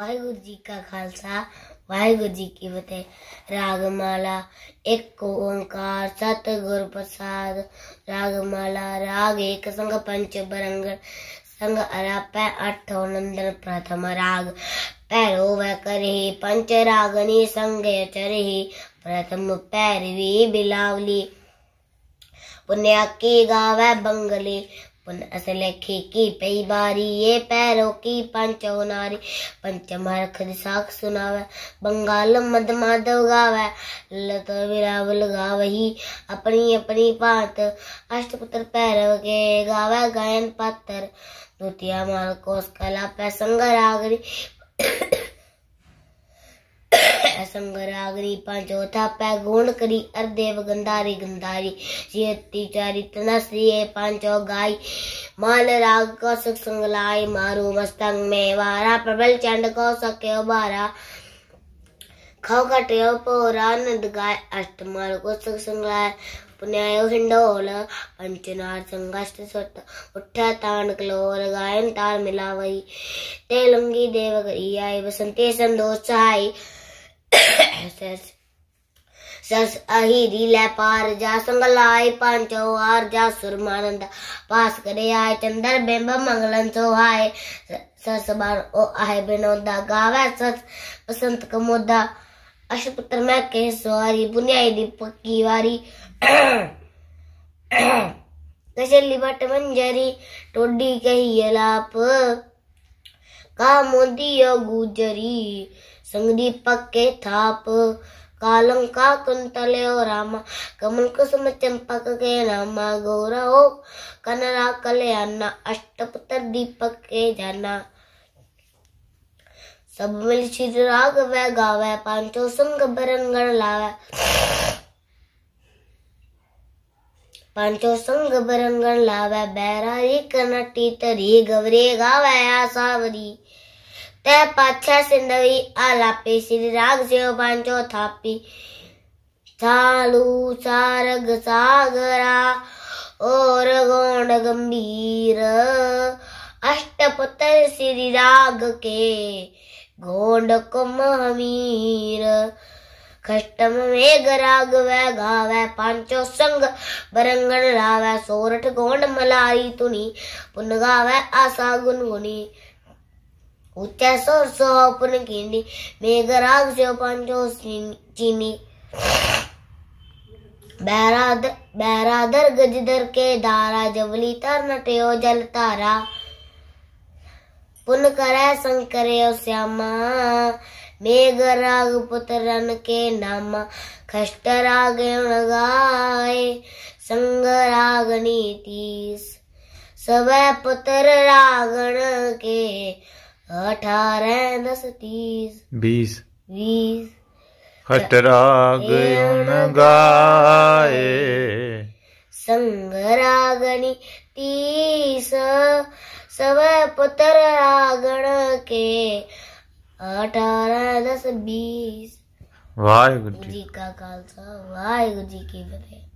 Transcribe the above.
वाहेगुरु जी का खालसा वाहेगुरु जी की फतेह ਰਾਗਮਾਲਾ ਇੱਕ ਓੰਕਾਰ ਸਤਿਗੁਰ ਪ੍ਰਸਾਦ ਰਾਗਮਾਲਾ ਰਾਗ ਇੱਕ ਸੰਗ ਪੰਚ ਬਰੰਗਣ संग पै अठ नंदन प्रथम राग पैरो वह करही पंच रागनी संग चरही प्रथम पैरवी बिलावली पुण्या की गावे बंगली पुन लेखी की पई बारी ये पैरों की पंचो नारी पंचम हरख साख सुनावे बंगाल मद माधव गावे लत विराव लगावही अपनी अपनी पात अष्टपुत्र पैरव के गावे गायन पात्र द्वितीय माल कोस कला पैसंग रागरी संगरागरी पंचौथा पैगुण करी अर्देव गंधारी गंधारी सियती तना श्रिय पांचो गाय माल राग को सुख संगलाई मारु मस्तंग में वारा प्रबल चंड को सके बारा खो कटो पोरा नंद गाय अष्टमार को सुख संगलाय पुण्यायो हिंडोल पंचनार संगष्ट सुत उठा तान क्लोर गायन तार मिलावई तेलंगी देव आई बसंते संदोष सहाई says सस अहिरी लै पार जा संगलाय पांचो आर जा सुरमानंद पास करे आय चंदर बिंब मंगलन सोहाय सस बार ओ आय बिनोदा गावे सस बसंत कमोदा अशपुत्र मैं कह सवारी बुनियाई दी पक्की वारी कैसे लिबट मंजरी टोडी कही लाप का मोदी गुजरी సంగీపక్ కే థాప్ కాలంకా కుంతలయో రామ కమల్ కుసుమ చంపకే నామ कनरा కనరా కళ్యాణ అష్టపుత్ర దీपक के जाना सब मिल चीज राग वह गावे पांचों संग बरंगण लावे पांचों संग बरंगण लावे बैरा बैरारी कनटी तरी गवरे गावे आसावरी ते पाछ्या सिंदरी आलापी श्री राग से बांचो थापी चालू सारग सागरा और गौंड गंभीर पुत्र श्री राग के घोंड को हमीर खष्टम में गराग वै गावै पांचो संग बरंगण रावे सोरठ गोंड मलाई तुनी पुन गावै आशा गुनगुनी उच्चसोर सोहपुन मेघराग से पंचो चीनी बैरादर बैरादर के दारा जबली तर नटयो जल तारा पुन श्यामा मेघराग के नामा खष्टराग गाय संगराग नीतीस सब पुत्र रागण के अठारह दस तीस बीस बीस हटराग गाए संघरागणी तीस सब पुत्र रागण के अठारह दस बीस वाहेगुरु जी का खालसा वाहेगुरु जी की फतेह